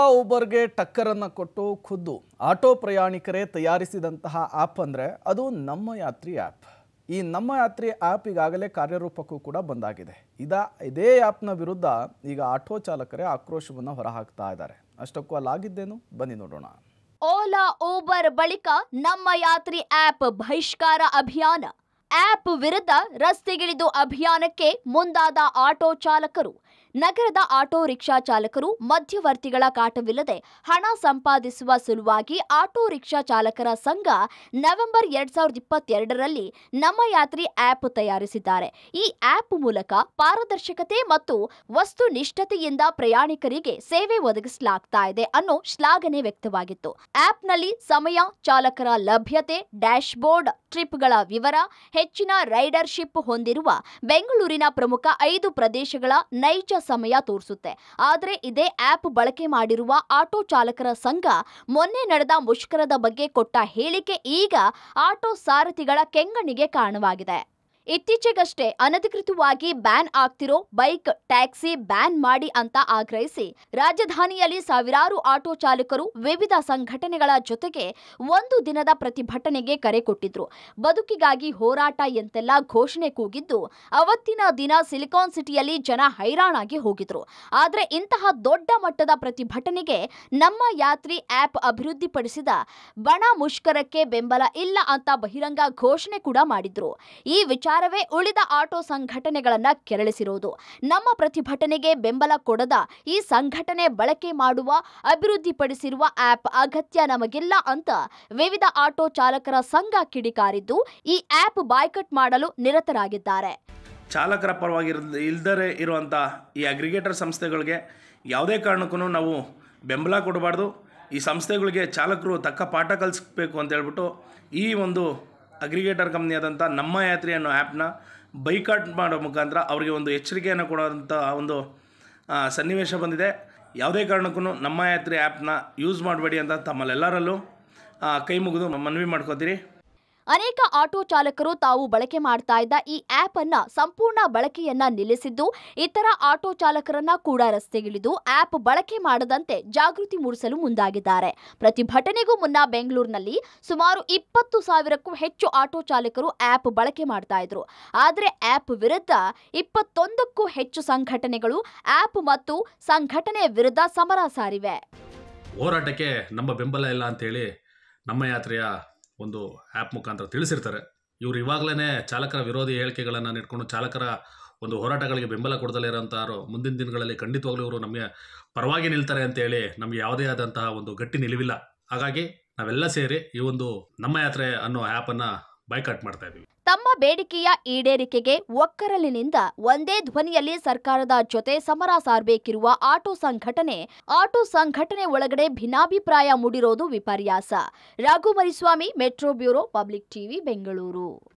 ಓಲಾ ಊಬರ್ಗೆ ಟಕ್ಕರನ್ನು ಕೊಟ್ಟು ಖುದ್ದು auto ಪ್ರಯಾಣಿಕರೇ ತಯಾರಿಸಿದಂತಹ app ಅಂದರೆ ಅದು ನಮ್ಮ ಯಾತ್ರಿ ಆ್ಯಪ್ ಈ ನಮ್ಮ ಯಾತ್ರಿ ಆ್ಯಪ್ ಈಗಾಗಲೇ ಕಾರ್ಯರೂಪಕ್ಕೂ ಕೂಡ ಬಂದಾಗಿದೆ ಇದ ಇದೇ ಆ್ಯಪ್ನ ವಿರುದ್ಧ ಈಗ ಆಟೋ ಚಾಲಕರೇ ಆಕ್ರೋಶವನ್ನು ಹೊರಹಾಕ್ತಾ ಇದ್ದಾರೆ ಅಷ್ಟಕ್ಕೂ ಅಲ್ಲಾಗಿದ್ದೇನು ಬನ್ನಿ ನೋಡೋಣ ಓಲಾ ಊಬರ್ ಬಳಿಕ ನಮ್ಮ ಯಾತ್ರಿ ಆ್ಯಪ್ ಬಹಿಷ್ಕಾರ ಅಭಿಯಾನ ಆ್ಯಪ್ ವಿರುದ್ಧ ರಸ್ತೆಗಿಳಿದು ಅಭಿಯಾನಕ್ಕೆ ಮುಂದಾದ ಆಟೋ ಚಾಲಕರು ನಗರದ ಆಟೋ ರಿಕ್ಷಾ ಚಾಲಕರು ಮಧ್ಯವರ್ತಿಗಳ ಕಾಟವಿಲ್ಲದೆ ಹಣ ಸಂಪಾದಿಸುವ ಸಲುವಾಗಿ ಆಟೋ ರಿಕ್ಷಾ ಚಾಲಕರ ಸಂಘ ನವೆಂಬರ್ ಎರಡ್ ಸಾವಿರದ ಇಪ್ಪತ್ತೆರಡರಲ್ಲಿ ನಮ್ಮ ಯಾತ್ರಿ ಆಪ್ ತಯಾರಿಸಿದ್ದಾರೆ ಈ ಆಪ್ ಮೂಲಕ ಪಾರದರ್ಶಕತೆ ಮತ್ತು ವಸ್ತುನಿಷ್ಠತೆಯಿಂದ ಪ್ರಯಾಣಿಕರಿಗೆ ಸೇವೆ ಒದಗಿಸಲಾಗ್ತಾ ಇದೆ ಅನ್ನೋ ಶ್ಲಾಘನೆ ವ್ಯಕ್ತವಾಗಿತ್ತು ಆಪ್ನಲ್ಲಿ ಸಮಯ ಚಾಲಕರ ಲಭ್ಯತೆ ಡ್ಯಾಶ್ಬೋರ್ಡ್ ಟ್ರಿಪ್ಗಳ ವಿವರ ಹೆಚ್ಚಿನ ರೈಡರ್ಶಿಪ್ ಹೊಂದಿರುವ ಬೆಂಗಳೂರಿನ ಪ್ರಮುಖ ಐದು ಪ್ರದೇಶಗಳ ನೈಜ ಸಮಯ ತೋರಿಸುತ್ತೆ ಆದರೆ ಇದೇ ಆ್ಯಪ್ ಬಳಕೆ ಮಾಡಿರುವ ಆಟೋ ಚಾಲಕರ ಸಂಘ ಮೊನ್ನೆ ನಡೆದ ಮುಷ್ಕರದ ಬಗ್ಗೆ ಕೊಟ್ಟ ಹೇಳಿಕೆ ಈಗ ಆಟೋ ಸಾರಥಿಗಳ ಕೆಂಗಣ್ಣಿಗೆ ಕಾರಣವಾಗಿದೆ ಇತ್ತೀಚೆಗಷ್ಟೇ ಅನಧಿಕೃತವಾಗಿ ಬ್ಯಾನ್ ಆಗ್ತಿರೋ ಬೈಕ್ ಟ್ಯಾಕ್ಸಿ ಬ್ಯಾನ್ ಮಾಡಿ ಅಂತ ಆಗ್ರಹಿಸಿ ರಾಜಧಾನಿಯಲ್ಲಿ ಸಾವಿರಾರು ಆಟೋ ಚಾಲಕರು ವಿವಿಧ ಸಂಘಟನೆಗಳ ಜೊತೆಗೆ ಒಂದು ದಿನದ ಪ್ರತಿಭಟನೆಗೆ ಕರೆ ಕೊಟ್ಟಿದ್ರು ಬದುಕಿಗಾಗಿ ಹೋರಾಟ ಎಂತೆಲ್ಲ ಘೋಷಣೆ ಕೂಗಿದ್ದು ಅವತ್ತಿನ ದಿನ ಸಿಲಿಕಾನ್ ಸಿಟಿಯಲ್ಲಿ ಜನ ಹೈರಾಣಾಗಿ ಹೋಗಿದ್ರು ಆದರೆ ಇಂತಹ ದೊಡ್ಡ ಮಟ್ಟದ ಪ್ರತಿಭಟನೆಗೆ ನಮ್ಮ ಯಾತ್ರಿ ಆಪ್ ಅಭಿವೃದ್ಧಿಪಡಿಸಿದ ಬಣ ಮುಷ್ಕರಕ್ಕೆ ಬೆಂಬಲ ಇಲ್ಲ ಅಂತ ಬಹಿರಂಗ ಘೋಷಣೆ ಕೂಡ ಮಾಡಿದ್ರು ಈ ವಿಚಾರ ಸರ್ಕಾರವೇ ಉಳಿದ ಆಟೋ ಸಂಘಟನೆಗಳನ್ನ ಕೆರಳಿಸಿರುವುದು ನಮ್ಮ ಪ್ರತಿಭಟನೆಗೆ ಬೆಂಬಲ ಕೊಡದ ಈ ಸಂಘಟನೆ ಬಳಕೆ ಮಾಡುವ ಅಭಿವೃದ್ಧಿಪಡಿಸಿರುವ ಆಪ್ ಅಗತ್ಯ ನಮಗಿಲ್ಲ ಅಂತ ವಿವಿಧ ಆಟೋ ಚಾಲಕರ ಸಂಘ ಕಿಡಿಕಾರಿದ್ದು ಈ ಆಪ್ ಬಾಯ್ಕಟ್ ಮಾಡಲು ನಿರತರಾಗಿದ್ದಾರೆ ಚಾಲಕರ ಪರವಾಗಿ ಇಲ್ದರೆ ಇರುವಂತಹ ಈ ಅಗ್ರಿಗೇಟರ್ ಸಂಸ್ಥೆಗಳಿಗೆ ಯಾವುದೇ ಕಾರಣಕ್ಕೂ ನಾವು ಬೆಂಬಲ ಕೊಡಬಾರ್ದು ಈ ಸಂಸ್ಥೆಗಳಿಗೆ ಚಾಲಕರು ತಕ್ಕ ಪಾಠ ಕಲಿಸ್ಬೇಕು ಅಂತ ಹೇಳ್ಬಿಟ್ಟು ಈ ಒಂದು ಅಗ್ರಿಗೇಟರ್ ಕಂಪ್ನಿಯಾದಂಥ ನಮ್ಮ ಯಾತ್ರೆ ಅನ್ನೋ ಆ್ಯಪ್ನ ಬೈಕಾಟ್ ಮಾಡೋ ಮುಖಾಂತರ ಅವರಿಗೆ ಒಂದು ಎಚ್ಚರಿಕೆಯನ್ನು ಕೊಡೋವಂಥ ಒಂದು ಸನ್ನಿವೇಶ ಬಂದಿದೆ ಯಾವುದೇ ಕಾರಣಕ್ಕೂ ನಮ್ಮ ಯಾತ್ರೆ ಆ್ಯಪ್ನ ಯೂಸ್ ಮಾಡಬೇಡಿ ಅಂತ ತಮ್ಮಲ್ಲೆಲ್ಲರಲ್ಲೂ ಕೈ ಮುಗಿದು ಮನವಿ ಮಾಡ್ಕೋತೀರಿ ಅನೇಕ ಆಟೋ ಚಾಲಕರು ತಾವು ಬಳಕೆ ಮಾಡ್ತಾ ಇದ್ದ ಈ ಆಪ್ ಅನ್ನ ಸಂಪೂರ್ಣ ಬಳಕೆಯನ್ನ ನಿಲ್ಲಿಸಿದ್ದು ಇತರ ಆಟೋ ಚಾಲಕರನ್ನ ಕೂಡ ರಸ್ತೆಗಿಳಿದು ಆಪ್ ಬಳಕೆ ಮಾಡದಂತೆ ಜಾಗೃತಿ ಮೂಡಿಸಲು ಮುಂದಾಗಿದ್ದಾರೆ ಪ್ರತಿಭಟನೆಗೂ ಮುನ್ನ ಬೆಂಗಳೂರಿನಲ್ಲಿ ಸುಮಾರು ಇಪ್ಪತ್ತು ಸಾವಿರಕ್ಕೂ ಹೆಚ್ಚು ಆಟೋ ಚಾಲಕರು ಆಪ್ ಬಳಕೆ ಮಾಡ್ತಾ ಇದ್ರು ಆದರೆ ಆಪ್ ವಿರುದ್ಧ ಇಪ್ಪತ್ತೊಂದಕ್ಕೂ ಹೆಚ್ಚು ಸಂಘಟನೆಗಳು ಆಪ್ ಮತ್ತು ಸಂಘಟನೆ ವಿರುದ್ಧ ಸಮರ ಸಾರಿವೆ ಹೋರಾಟಕ್ಕೆ ನಮ್ಮ ಬೆಂಬಲ ಇಲ್ಲ ಹೇಳಿ ನಮ್ಮ ಯಾತ್ರೆಯ ಒಂದು ಆ್ಯಪ್ ಮುಖಾಂತರ ತಿಳಿಸಿರ್ತಾರೆ ಇವರು ಇವಾಗಲೇ ಚಾಲಕರ ವಿರೋಧಿ ಹೇಳಿಕೆಗಳನ್ನು ನೀಡಿಕೊಂಡು ಚಾಲಕರ ಒಂದು ಹೋರಾಟಗಳಿಗೆ ಬೆಂಬಲ ಕೊಡದಲ್ಲೇ ಇರೋಂಥವ್ರು ಮುಂದಿನ ದಿನಗಳಲ್ಲಿ ಖಂಡಿತವಾಗ್ಲೂ ಇವರು ನಮಗೆ ಪರವಾಗಿ ನಿಲ್ತಾರೆ ಅಂತೇಳಿ ನಮಗೆ ಯಾವುದೇ ಆದಂತಹ ಒಂದು ಗಟ್ಟಿ ನಿಲುವಿಲ್ಲ ಹಾಗಾಗಿ ನಾವೆಲ್ಲ ಸೇರಿ ಈ ಒಂದು ನಮ್ಮ ಯಾತ್ರೆ ಅನ್ನೋ ಆ್ಯಪನ್ನು ಬೈಕಾಟ್ ಮಾಡ್ತಾ ತಮ್ಮ ಬೇಡಿಕೆಯ ಈಡೇರಿಕೆಗೆ ಒಕ್ಕರಲಿನಿಂದ ಒಂದೇ ಧ್ವನಿಯಲ್ಲಿ ಸರ್ಕಾರದ ಜೊತೆ ಸಮರ ಸಾರಬೇಕಿರುವ ಆಟೋ ಸಂಘಟನೆ ಆಟೋ ಸಂಘಟನೆ ಒಳಗಡೆ ಭಿನ್ನಾಭಿಪ್ರಾಯ ಮೂಡಿರೋದು ವಿಪರ್ಯಾಸ Raghu Mariswamy metro bureau public TV Bengaluru